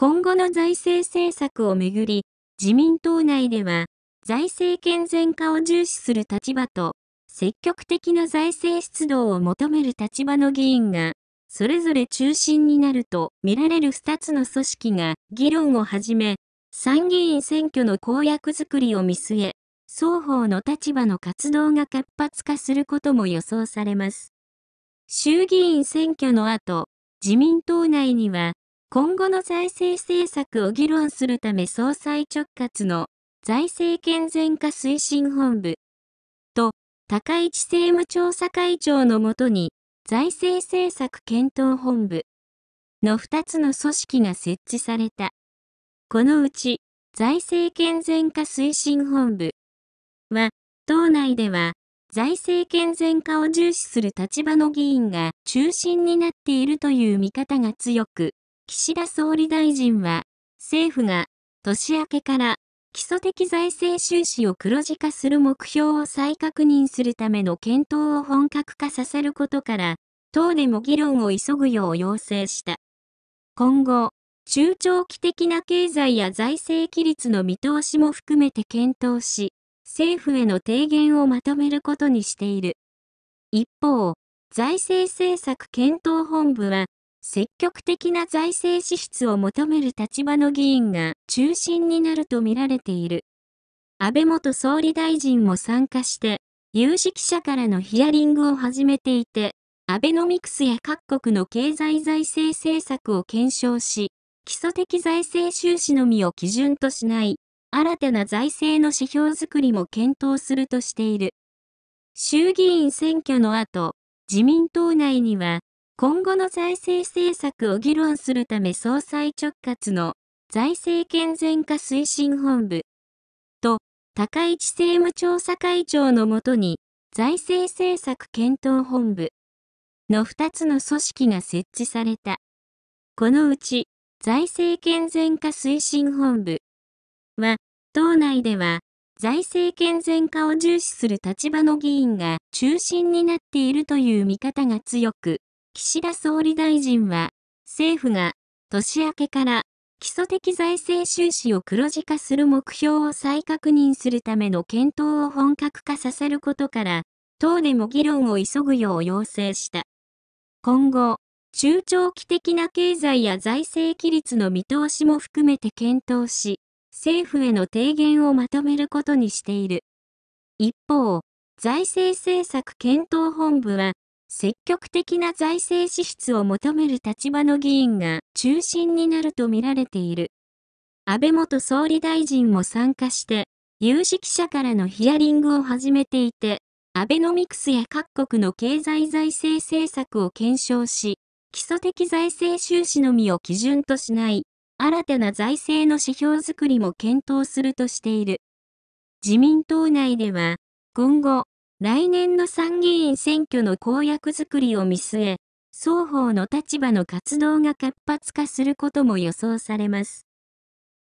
今後の財政政策をめぐり、自民党内では、財政健全化を重視する立場と、積極的な財政出動を求める立場の議員が、それぞれ中心になると見られる2つの組織が議論を始め、参議院選挙の公約づくりを見据え、双方の立場の活動が活発化することも予想されます。衆議院選挙の後、自民党内には今後の財政政策を議論するため総裁直轄の財政健全化推進本部と高市政務調査会長のもとに財政政策検討本部の2つの組織が設置された。このうち財政健全化推進本部は党内では財政健全化を重視する立場の議員が中心になっているという見方が強く、岸田総理大臣は、政府が年明けから基礎的財政収支を黒字化する目標を再確認するための検討を本格化させることから、党でも議論を急ぐよう要請した。今後、中長期的な経済や財政規律の見通しも含めて検討し、政府への提言をまとめることにしている。一方、財政政策検討本部は、積極的な財政支出を求める立場の議員が中心になるとみられている。安倍元総理大臣も参加して、有識者からのヒアリングを始めていて、アベノミクスや各国の経済財政政策を検証し、基礎的財政収支のみを基準としない、新たな財政の指標づくりも検討するとしている。衆議院選挙の後、自民党内には、今後の財政政策を議論するため総裁直轄の財政健全化推進本部と高市政務調査会長のもとに財政政策検討本部の2つの組織が設置された。このうち財政健全化推進本部は党内では財政健全化を重視する立場の議員が中心になっているという見方が強く、岸田総理大臣は、政府が年明けから基礎的財政収支を黒字化する目標を再確認するための検討を本格化させることから、党でも議論を急ぐよう要請した。今後、中長期的な経済や財政規律の見通しも含めて検討し、政府への提言をまとめることにしている。一方、財政政策検討本部は、積極的な財政支出を求める立場の議員が中心になるとみられている。安倍元総理大臣も参加して、有識者からのヒアリングを始めていて、アベノミクスや各国の経済財政政策を検証し、基礎的財政収支のみを基準としない、新たな財政の指標づくりも検討するとしている。自民党内では、今後、来年の参議院選挙の公約づくりを見据え、双方の立場の活動が活発化することも予想されます。